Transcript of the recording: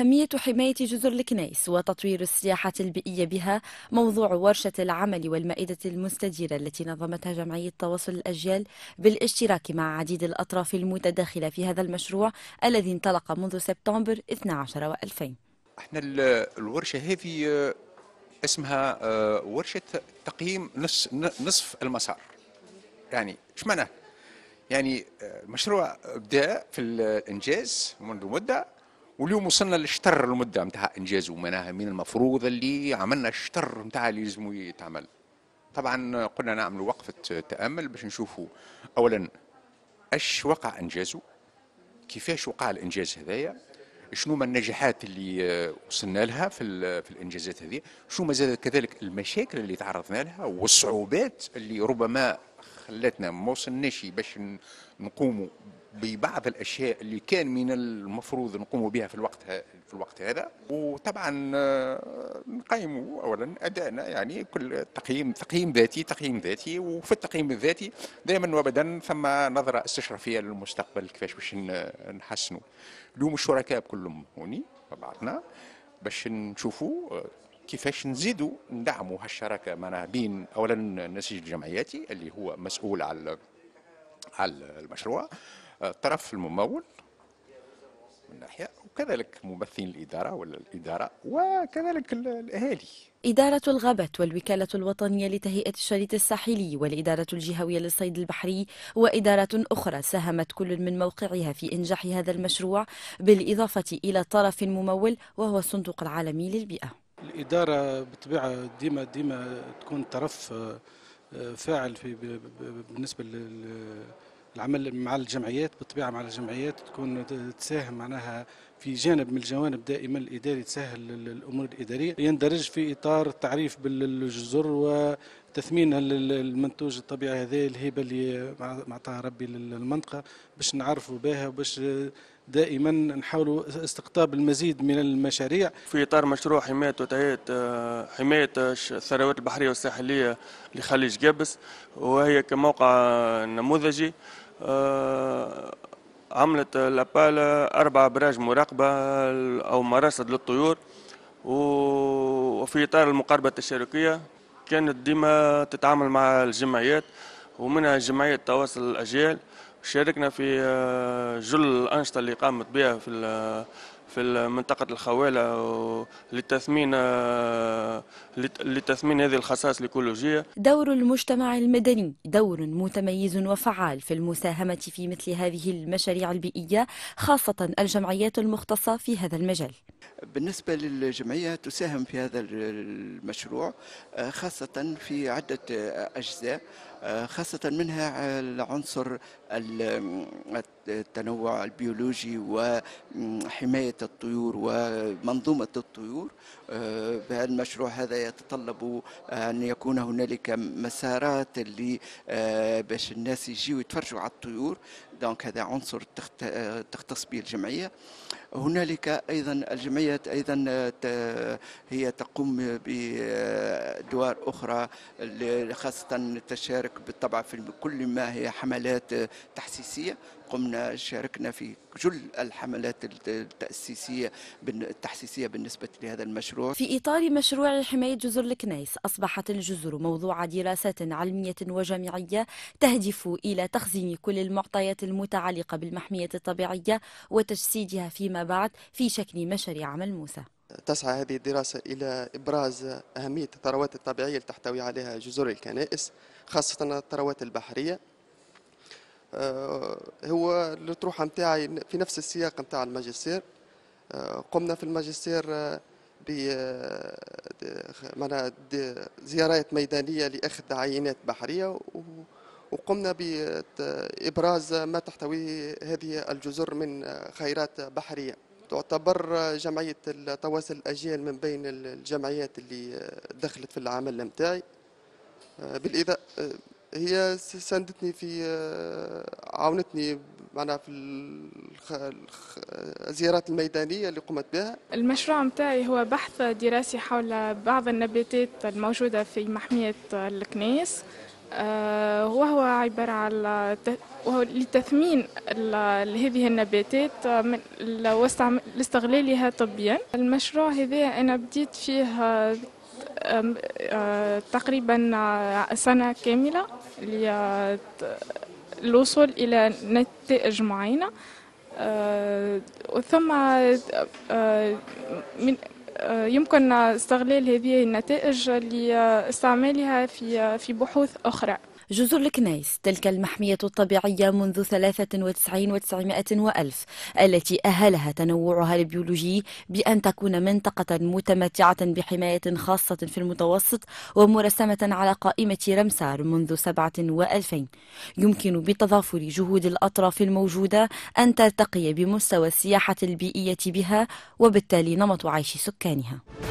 أهمية حماية جزر الكنيس وتطوير السياحة البيئية بها موضوع ورشة العمل والمائدة المستديرة التي نظمتها جمعية تواصل الأجيال بالاشتراك مع عديد الأطراف المتداخلة في هذا المشروع الذي انطلق منذ سبتمبر 12 و2000 احنا الورشة هذه آه، اسمها آه، ورشة تقييم نصف المسار يعني ايش معناه؟ يعني المشروع آه، بدا في الانجاز منذ مده واليوم وصلنا للشطر المده نتاع انجاز ومناها من المفروض اللي عملنا الشطر نتاع اللي لازم يتعمل طبعا قلنا نعملوا وقفه تامل باش نشوفوا اولا اش وقع انجازه كيفاش وقع الانجاز هذايا شنو ما النجاحات اللي وصلنا لها في, في الانجازات هذه شنو ما زاد كذلك المشاكل اللي تعرضنا لها والصعوبات اللي ربما خلتنا ما وصلناش باش نقوموا ببعض الاشياء اللي كان من المفروض نقوم بها في الوقت في الوقت هذا وطبعا آه، نقيم اولا ادائنا يعني كل تقييم تقييم ذاتي تقييم ذاتي وفي التقييم الذاتي دائما وابدا ثم نظره استشرافيه للمستقبل كيفاش باش نحسنوا اليوم الشركاء كلهم هوني بعضنا باش نشوفوا آه، كيفاش نزيدوا ندعموا هالشراكه معنا بين اولا النسيج الجمعياتي اللي هو مسؤول على على المشروع الطرف الممول من ناحيه وكذلك ممثلين الاداره ولا الاداره وكذلك الاهالي إدارة الغابات والوكالة الوطنية لتهيئة الشريط الساحلي والإدارة الجهوية للصيد البحري وإدارة أخرى ساهمت كل من موقعها في إنجاح هذا المشروع بالإضافة إلى طرف ممول وهو الصندوق العالمي للبيئة الإدارة بطبيعة ديما ديما تكون طرف آه، آه، فاعل في بالنسبة لل العمل مع الجمعيات بالطبيعه مع الجمعيات تكون تساهم معناها في جانب من الجوانب دائما الاداري تسهل الامور الاداريه يندرج في اطار التعريف بالجزر وتثمين المنتوج الطبيعي هذا الهبه اللي معطاها ربي للمنطقه باش نعرفوا بها وباش دائما نحاولوا استقطاب المزيد من المشاريع في اطار مشروع حمايه وتهيئه آه، حمايه الثروات البحريه والساحليه لخليج جابس وهي كموقع نموذجي آه، عملت لابالا أربع براج مراقبة أو مراصد للطيور وفي إطار المقاربة التشاركية كانت ديما تتعامل مع الجمعيات ومنها جمعية تواصل الأجيال شاركنا في آه، جل الأنشطة اللي قامت بها في في منطقة الخوالة لتثمين آه، لتثمين هذه الخصائص الإيكولوجية دور المجتمع المدني دور متميز وفعال في المساهمة في مثل هذه المشاريع البيئية خاصة الجمعيات المختصة في هذا المجال بالنسبة للجمعية تساهم في هذا المشروع آه، خاصة في عدة آه، أجزاء خاصة منها العنصر التنوع البيولوجي وحماية الطيور ومنظومة الطيور آه، المشروع هذا يتطلب أن يكون هنالك مسارات اللي آه، باش الناس يجيوا يتفرجوا على الطيور دونك هذا عنصر آه، تختص به الجمعية هنالك ايضا الجمعيات ايضا آه، هي تقوم بادوار آه، اخرى خاصه تشارك بالطبع في كل ما هي حملات آه، تحسيسيه قمنا شاركنا في جل الحملات التأسيسية التحسيسية بالنسبة لهذا المشروع في إطار مشروع حماية جزر الكنيس أصبحت الجزر موضوع دراسات علمية وجامعية تهدف إلى تخزين كل المعطيات المتعلقة بالمحمية الطبيعية وتجسيدها فيما بعد في شكل مشاريع ملموسة تسعى هذه الدراسة إلى إبراز أهمية الثروات الطبيعية اللي تحتوي عليها جزر الكنائس خاصة الثروات البحرية آه، هو الأطروحة نتاعي في نفس السياق نتاع الماجستير آه، قمنا في الماجستير آه، ب زيارات ميدانية لأخذ عينات بحرية وقمنا بإبراز ما تحتويه هذه الجزر من خيرات بحرية تعتبر جمعية التواصل الأجيال من بين الجمعيات اللي دخلت في العمل نتاعي بالإضافة هي ساندتني في آه، عاونتني معناها في الزيارات الميدانيه اللي قمت بها المشروع متاعي هو بحث دراسي حول بعض النباتات الموجوده في محميه الكنيس آه، وهو عبارة على لتثمين هذه النباتات آه، واستغلالها طبيا المشروع هذا أنا بديت فيه آه، تقريبا آه، سنة كاملة للوصول إلى نتائج معينة آه، ثم من يمكن استغلال هذه النتائج لاستعمالها في في بحوث أخرى جزر الكنيس تلك المحمية الطبيعية منذ 93 و900 وألف التي أهلها تنوعها البيولوجي بأن تكون منطقة متمتعة بحماية خاصة في المتوسط ومرسمة على قائمة رمسار منذ 2000 يمكن بتضافر جهود الأطراف الموجودة أن ترتقي بمستوى السياحة البيئية بها وبالتالي نمط عيش سكانها